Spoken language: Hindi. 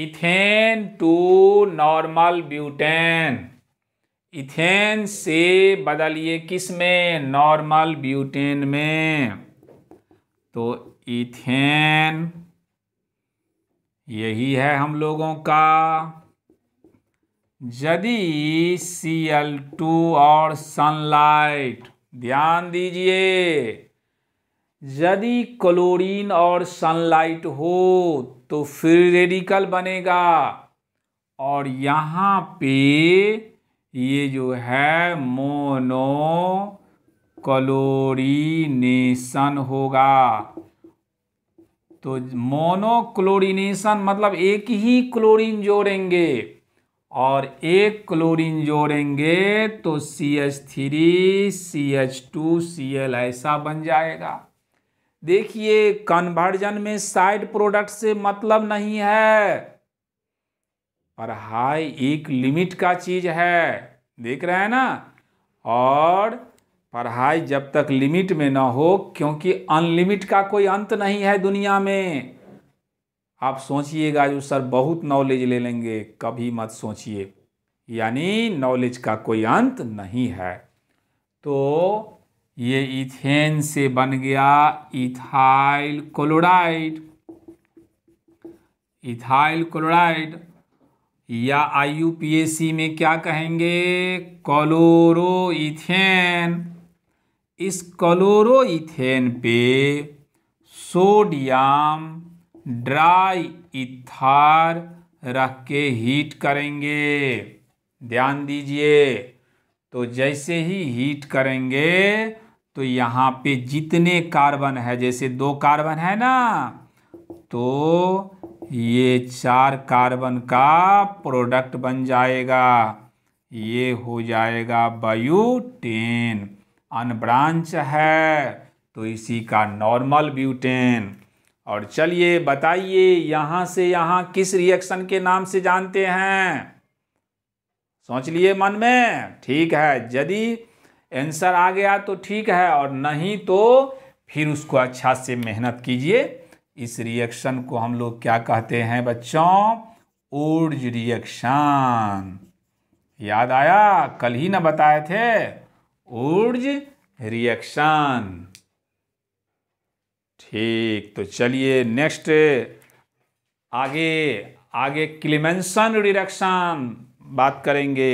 ethane to normal butane ethane से बदलिए किस में नॉर्मल ब्यूटेन में तो इथेन यही है हम लोगों का यदि सी एल टू और सनलाइट ध्यान दीजिए यदि क्लोरीन और सनलाइट हो तो फिर रेडिकल बनेगा और यहाँ पे ये जो है मोनो क्लोरीनेशन होगा तो मोनो क्लोरीनेशन मतलब एक ही क्लोरीन जोड़ेंगे और एक क्लोरीन जोड़ेंगे तो C H three C H two C L ऐसा बन जाएगा देखिए कन्वर्जन में साइड प्रोडक्ट से मतलब नहीं है और हाई एक लिमिट का चीज है देख रहे हैं ना और पढ़ाई जब तक लिमिट में ना हो क्योंकि अनलिमिट का कोई अंत नहीं है दुनिया में आप सोचिएगा जो सर बहुत नॉलेज ले लेंगे कभी मत सोचिए यानी नॉलेज का कोई अंत नहीं है तो ये इथेन से बन गया इथाइल क्लोराइड इथाइल क्लोराइड या आई में क्या कहेंगे क्लोरो इथेन इस क्लोरो इथेन पे सोडियम ड्राई इथार रख के हीट करेंगे ध्यान दीजिए तो जैसे ही हीट करेंगे तो यहाँ पे जितने कार्बन है जैसे दो कार्बन है ना तो ये चार कार्बन का प्रोडक्ट बन जाएगा ये हो जाएगा बायूटेन अनब्रांच है तो इसी का नॉर्मल ब्यूटेन और चलिए बताइए यहाँ से यहाँ किस रिएक्शन के नाम से जानते हैं सोच लिए मन में ठीक है यदि आंसर आ गया तो ठीक है और नहीं तो फिर उसको अच्छा से मेहनत कीजिए इस रिएक्शन को हम लोग क्या कहते हैं बच्चों ऊर्ज रिएक्शन याद आया कल ही ना बताए थे ऊर्ज रिएक्शन ठीक तो चलिए नेक्स्ट आगे आगे क्लिमेंसन रिएक्शन बात करेंगे